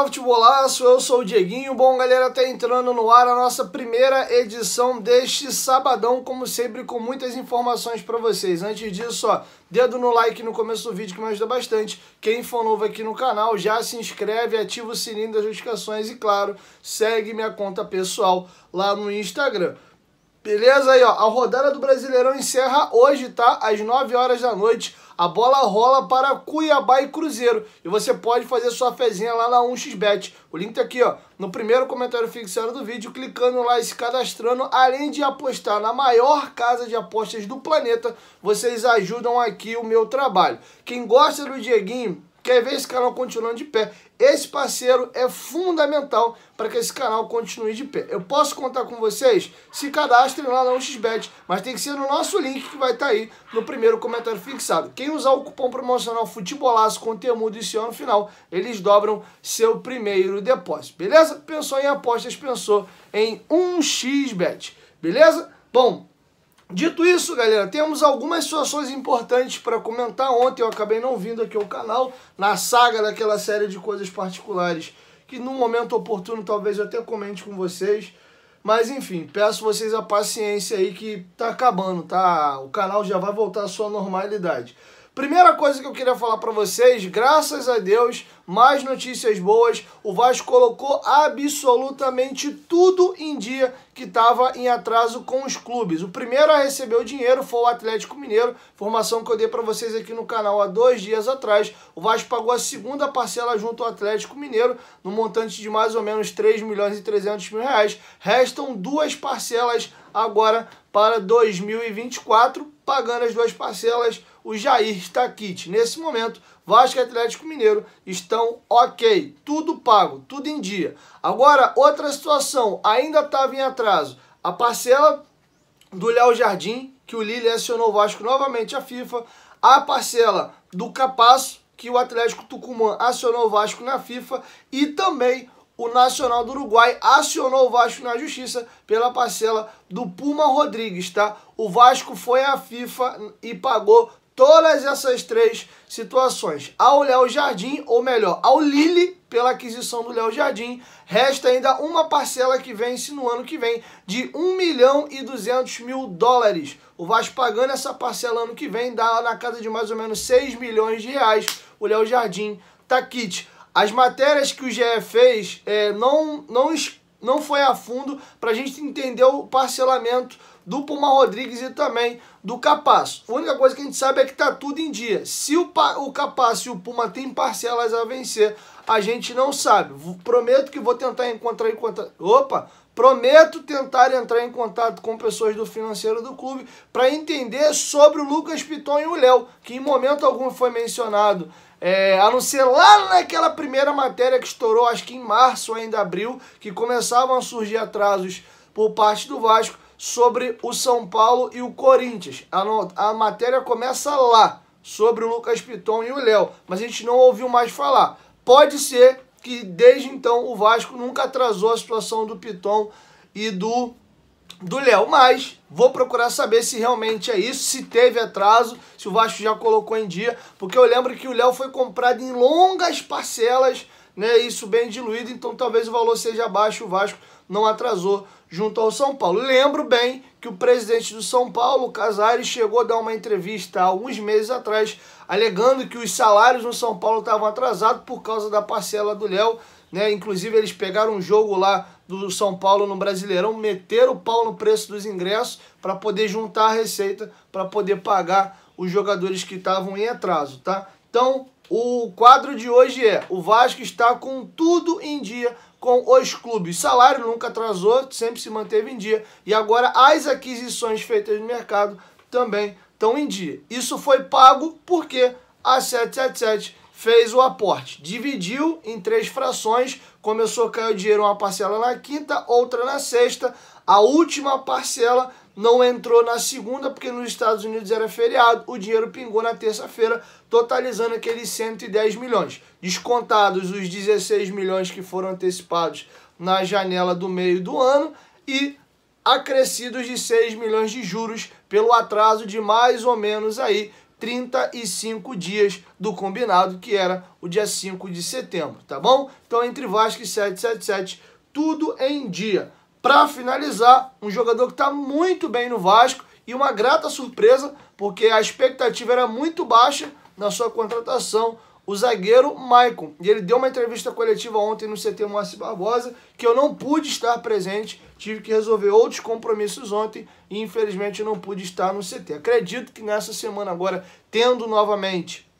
Salve, Tibolaço! Eu sou o Dieguinho. Bom, galera, tá entrando no ar a nossa primeira edição deste sabadão, como sempre, com muitas informações para vocês. Antes disso, ó, dedo no like no começo do vídeo que me ajuda bastante. Quem for novo aqui no canal, já se inscreve, ativa o sininho das notificações e, claro, segue minha conta pessoal lá no Instagram. Beleza aí, ó. A rodada do Brasileirão encerra hoje, tá? Às 9 horas da noite. A bola rola para Cuiabá e Cruzeiro. E você pode fazer sua fezinha lá na 1xBet. O link tá aqui, ó, no primeiro comentário fixado do vídeo, clicando lá e se cadastrando. Além de apostar na maior casa de apostas do planeta, vocês ajudam aqui o meu trabalho. Quem gosta do Dieguinho, quer ver esse canal continuando de pé esse parceiro é fundamental para que esse canal continue de pé. Eu posso contar com vocês? Se cadastrem lá na 1xbet, mas tem que ser no nosso link que vai estar tá aí no primeiro comentário fixado. Quem usar o cupom promocional Futebolaço com Temudo esse ano Final, eles dobram seu primeiro depósito, beleza? Pensou em apostas, pensou em 1xbet, beleza? Bom, Dito isso, galera, temos algumas situações importantes para comentar. Ontem eu acabei não vindo aqui ao canal, na saga daquela série de coisas particulares, que no momento oportuno talvez eu até comente com vocês. Mas enfim, peço vocês a paciência aí que tá acabando, tá? O canal já vai voltar à sua normalidade. Primeira coisa que eu queria falar para vocês, graças a Deus, mais notícias boas. O Vasco colocou absolutamente tudo em dia que estava em atraso com os clubes. O primeiro a receber o dinheiro foi o Atlético Mineiro, formação que eu dei para vocês aqui no canal há dois dias atrás. O Vasco pagou a segunda parcela junto ao Atlético Mineiro, no montante de mais ou menos 3 milhões e 300 mil reais. Restam duas parcelas agora para 2024, pagando as duas parcelas, o Jair está kit Nesse momento, Vasco e Atlético Mineiro estão ok, tudo pago, tudo em dia. Agora, outra situação, ainda estava em atraso, a parcela do Léo Jardim, que o Lille acionou o Vasco novamente à FIFA, a parcela do Capasso, que o Atlético Tucumã acionou o Vasco na FIFA, e também o Nacional do Uruguai acionou o Vasco na justiça pela parcela do Puma Rodrigues, tá? O Vasco foi à FIFA e pagou todas essas três situações. Ao Léo Jardim, ou melhor, ao Lille, pela aquisição do Léo Jardim, resta ainda uma parcela que vence no ano que vem de 1 milhão e 200 mil dólares. O Vasco pagando essa parcela ano que vem dá na casa de mais ou menos 6 milhões de reais. O Léo Jardim tá kit. As matérias que o GE fez é, não, não, não foi a fundo para a gente entender o parcelamento do Puma Rodrigues e também do Capasso. A única coisa que a gente sabe é que tá tudo em dia. Se o, o Capaz e o Puma têm parcelas a vencer, a gente não sabe. Prometo que vou tentar encontrar... encontrar opa! Prometo tentar entrar em contato com pessoas do financeiro do clube para entender sobre o Lucas Piton e o Léo, que em momento algum foi mencionado é, a não ser lá naquela primeira matéria que estourou, acho que em março ou ainda abril, que começavam a surgir atrasos por parte do Vasco sobre o São Paulo e o Corinthians. A, no, a matéria começa lá, sobre o Lucas Piton e o Léo, mas a gente não ouviu mais falar. Pode ser que desde então o Vasco nunca atrasou a situação do Piton e do do Léo, mas vou procurar saber se realmente é isso, se teve atraso, se o Vasco já colocou em dia, porque eu lembro que o Léo foi comprado em longas parcelas, né? Isso bem diluído, então talvez o valor seja baixo, o Vasco não atrasou junto ao São Paulo. Lembro bem que o presidente do São Paulo, Casares, chegou a dar uma entrevista há alguns meses atrás, alegando que os salários no São Paulo estavam atrasados por causa da parcela do Léo, né? Inclusive eles pegaram um jogo lá do São Paulo no Brasileirão meteram o pau no preço dos ingressos para poder juntar a receita, para poder pagar os jogadores que estavam em atraso, tá? Então, o quadro de hoje é: o Vasco está com tudo em dia com os clubes. Salário nunca atrasou, sempre se manteve em dia. E agora as aquisições feitas no mercado também estão em dia. Isso foi pago porque a 777 fez o aporte, dividiu em três frações Começou a cair o dinheiro uma parcela na quinta, outra na sexta. A última parcela não entrou na segunda, porque nos Estados Unidos era feriado. O dinheiro pingou na terça-feira, totalizando aqueles 110 milhões. Descontados os 16 milhões que foram antecipados na janela do meio do ano e acrescidos de 6 milhões de juros pelo atraso de mais ou menos aí 35 dias do combinado, que era o dia 5 de setembro, tá bom? Então, entre Vasco e 777, tudo em dia. Para finalizar, um jogador que está muito bem no Vasco e uma grata surpresa, porque a expectativa era muito baixa na sua contratação o zagueiro Maicon. E ele deu uma entrevista coletiva ontem no CT Moacir Barbosa, que eu não pude estar presente, tive que resolver outros compromissos ontem e infelizmente não pude estar no CT. Acredito que nessa semana agora, tendo novamente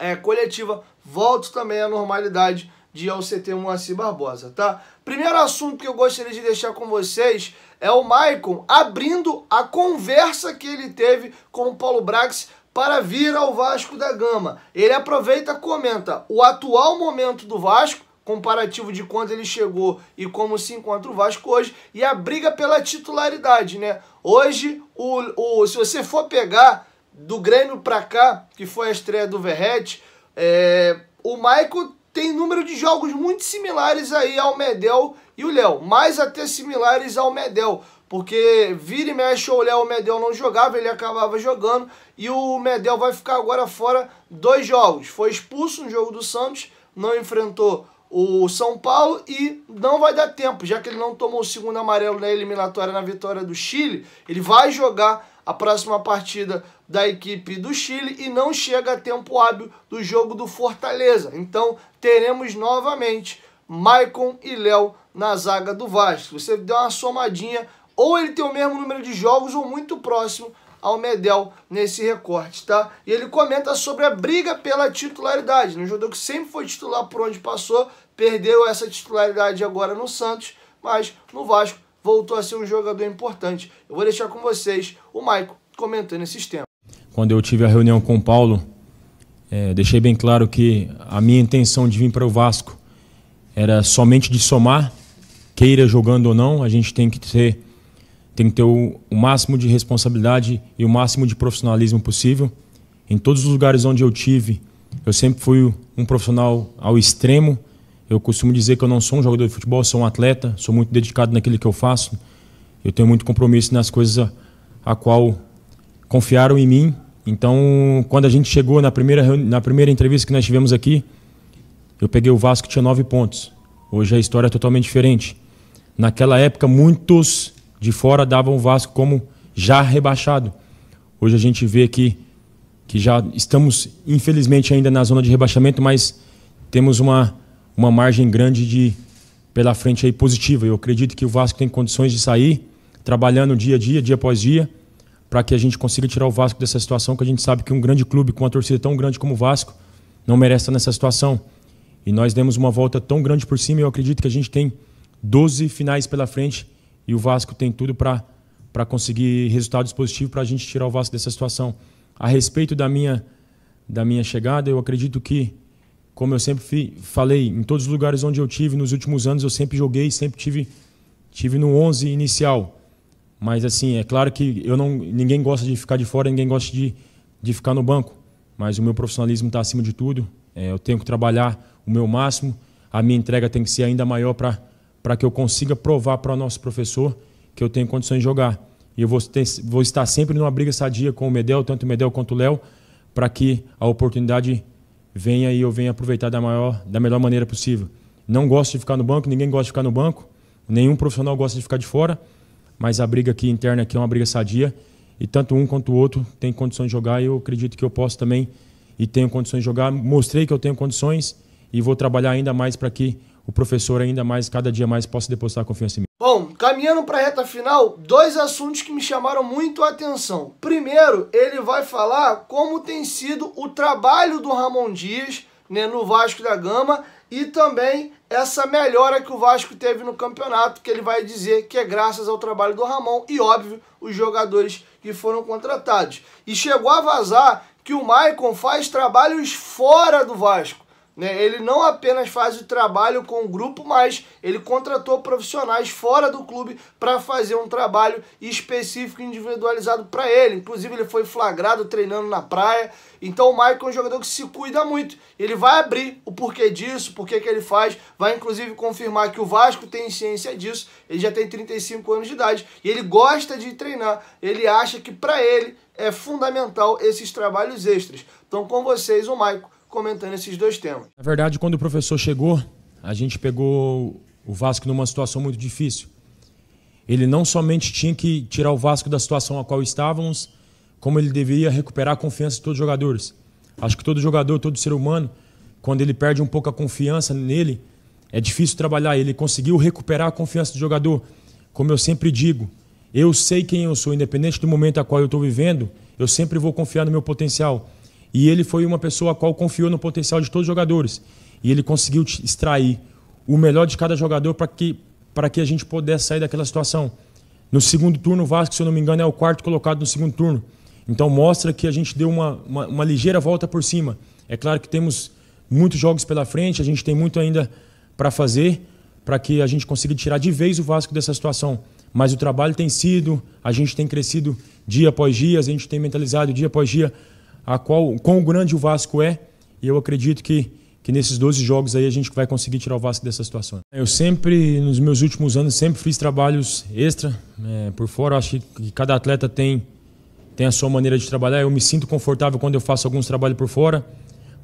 é, coletiva, volto também à normalidade de ir ao CT Moacir Barbosa, tá? Primeiro assunto que eu gostaria de deixar com vocês é o Maicon abrindo a conversa que ele teve com o Paulo Brax para vir ao Vasco da Gama. Ele aproveita e comenta o atual momento do Vasco, comparativo de quando ele chegou e como se encontra o Vasco hoje, e a briga pela titularidade, né? Hoje, o, o, se você for pegar do Grêmio para cá, que foi a estreia do Verrete, é, o Maicon tem número de jogos muito similares aí ao Medel e o Léo, mais até similares ao Medel. Porque vira e mexe, o Léo Medel não jogava, ele acabava jogando. E o Medel vai ficar agora fora dois jogos. Foi expulso no jogo do Santos, não enfrentou o São Paulo e não vai dar tempo, já que ele não tomou o segundo amarelo na eliminatória na vitória do Chile. Ele vai jogar a próxima partida da equipe do Chile e não chega a tempo hábil do jogo do Fortaleza. Então teremos novamente Maicon e Léo na zaga do Vasco. Você deu uma somadinha ou ele tem o mesmo número de jogos ou muito próximo ao Medel nesse recorte, tá? E ele comenta sobre a briga pela titularidade, né? um jogador que sempre foi titular por onde passou, perdeu essa titularidade agora no Santos, mas no Vasco voltou a ser um jogador importante. Eu vou deixar com vocês o Maico comentando esses temas. Quando eu tive a reunião com o Paulo, é, deixei bem claro que a minha intenção de vir para o Vasco era somente de somar, queira jogando ou não, a gente tem que ter tem que ter o, o máximo de responsabilidade e o máximo de profissionalismo possível. Em todos os lugares onde eu tive, eu sempre fui um profissional ao extremo. Eu costumo dizer que eu não sou um jogador de futebol, sou um atleta, sou muito dedicado naquilo que eu faço. Eu tenho muito compromisso nas coisas a, a qual confiaram em mim. Então, quando a gente chegou na primeira, na primeira entrevista que nós tivemos aqui, eu peguei o Vasco que tinha nove pontos. Hoje a história é totalmente diferente. Naquela época, muitos de fora davam o Vasco como já rebaixado. Hoje a gente vê que, que já estamos, infelizmente, ainda na zona de rebaixamento, mas temos uma, uma margem grande de pela frente aí positiva. Eu acredito que o Vasco tem condições de sair, trabalhando dia a dia, dia após dia, para que a gente consiga tirar o Vasco dessa situação, que a gente sabe que um grande clube com uma torcida tão grande como o Vasco não merece estar nessa situação. E nós demos uma volta tão grande por cima, e eu acredito que a gente tem 12 finais pela frente e o Vasco tem tudo para conseguir resultados positivos para a gente tirar o Vasco dessa situação. A respeito da minha, da minha chegada, eu acredito que, como eu sempre fi, falei, em todos os lugares onde eu tive nos últimos anos, eu sempre joguei, sempre tive, tive no 11 inicial. Mas assim, é claro que eu não, ninguém gosta de ficar de fora, ninguém gosta de, de ficar no banco. Mas o meu profissionalismo está acima de tudo. É, eu tenho que trabalhar o meu máximo. A minha entrega tem que ser ainda maior para para que eu consiga provar para o nosso professor que eu tenho condições de jogar. E eu vou, ter, vou, estar sempre numa briga sadia com o Medel, tanto o Medel quanto o Léo, para que a oportunidade venha e eu venha aproveitar da, maior, da melhor maneira possível. Não gosto de ficar no banco, ninguém gosta de ficar no banco, nenhum profissional gosta de ficar de fora, mas a briga aqui interna aqui é uma briga sadia e tanto um quanto o outro tem condições de jogar e eu acredito que eu posso também e tenho condições de jogar. Mostrei que eu tenho condições e vou trabalhar ainda mais para que o professor ainda mais, cada dia mais, possa depositar confiança em mim. Bom, caminhando para a reta final, dois assuntos que me chamaram muito a atenção. Primeiro, ele vai falar como tem sido o trabalho do Ramon Dias né, no Vasco da Gama e também essa melhora que o Vasco teve no campeonato, que ele vai dizer que é graças ao trabalho do Ramon e, óbvio, os jogadores que foram contratados. E chegou a vazar que o Maicon faz trabalhos fora do Vasco. Né? Ele não apenas faz o trabalho com o grupo, mas ele contratou profissionais fora do clube para fazer um trabalho específico individualizado para ele. Inclusive, ele foi flagrado treinando na praia. Então, o Michael é um jogador que se cuida muito. Ele vai abrir o porquê disso, o porquê que ele faz. Vai, inclusive, confirmar que o Vasco tem ciência disso. Ele já tem 35 anos de idade e ele gosta de treinar. Ele acha que para ele é fundamental esses trabalhos extras. Então, com vocês, o Michael comentando esses dois temas. Na verdade, quando o professor chegou, a gente pegou o Vasco numa situação muito difícil. Ele não somente tinha que tirar o Vasco da situação a qual estávamos, como ele deveria recuperar a confiança de todos os jogadores. Acho que todo jogador, todo ser humano, quando ele perde um pouco a confiança nele, é difícil trabalhar. Ele conseguiu recuperar a confiança do jogador. Como eu sempre digo, eu sei quem eu sou, independente do momento a qual eu estou vivendo, eu sempre vou confiar no meu potencial. E ele foi uma pessoa a qual confiou no potencial de todos os jogadores. E ele conseguiu extrair o melhor de cada jogador para que, que a gente pudesse sair daquela situação. No segundo turno, o Vasco, se eu não me engano, é o quarto colocado no segundo turno. Então mostra que a gente deu uma, uma, uma ligeira volta por cima. É claro que temos muitos jogos pela frente, a gente tem muito ainda para fazer para que a gente consiga tirar de vez o Vasco dessa situação. Mas o trabalho tem sido, a gente tem crescido dia após dia, a gente tem mentalizado dia após dia a qual, quão grande o Vasco é, e eu acredito que, que nesses 12 jogos aí a gente vai conseguir tirar o Vasco dessa situação. Eu sempre, nos meus últimos anos, sempre fiz trabalhos extra, é, por fora, acho que cada atleta tem, tem a sua maneira de trabalhar, eu me sinto confortável quando eu faço alguns trabalhos por fora,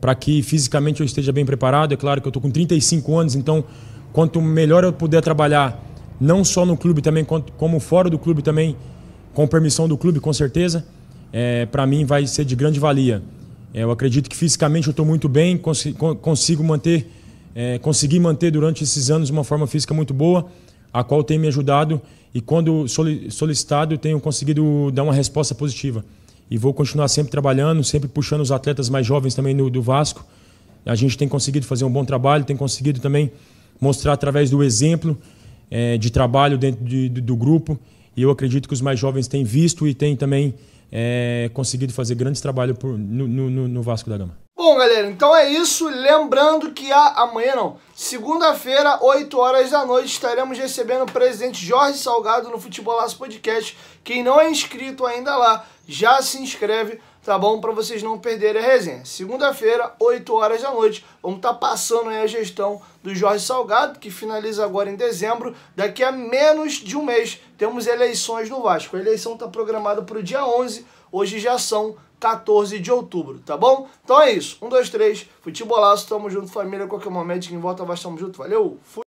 para que fisicamente eu esteja bem preparado, é claro que eu estou com 35 anos, então quanto melhor eu puder trabalhar, não só no clube também, como fora do clube também, com permissão do clube, com certeza, é, para mim vai ser de grande valia. É, eu acredito que fisicamente eu estou muito bem, consigo manter, é, consegui manter durante esses anos uma forma física muito boa, a qual tem me ajudado e quando solicitado tenho conseguido dar uma resposta positiva. E vou continuar sempre trabalhando, sempre puxando os atletas mais jovens também do, do Vasco. A gente tem conseguido fazer um bom trabalho, tem conseguido também mostrar através do exemplo é, de trabalho dentro de, do grupo. E eu acredito que os mais jovens têm visto e têm também é, conseguido fazer grandes trabalhos por, no, no, no Vasco da Gama. Bom, galera, então é isso. Lembrando que a, amanhã não, segunda-feira, 8 horas da noite, estaremos recebendo o presidente Jorge Salgado no Futebolasso Podcast. Quem não é inscrito ainda lá, já se inscreve, tá bom? Para vocês não perderem a resenha. Segunda-feira, 8 horas da noite, vamos estar tá passando aí a gestão do Jorge Salgado, que finaliza agora em dezembro. Daqui a menos de um mês temos eleições no Vasco. A eleição está programada para o dia 11, hoje já são 14 de outubro, tá bom? Então é isso. Um, dois, três. Futebolaço, tamo junto, família. Qualquer momento, quem volta, Vasco tamo junto. Valeu! Fui.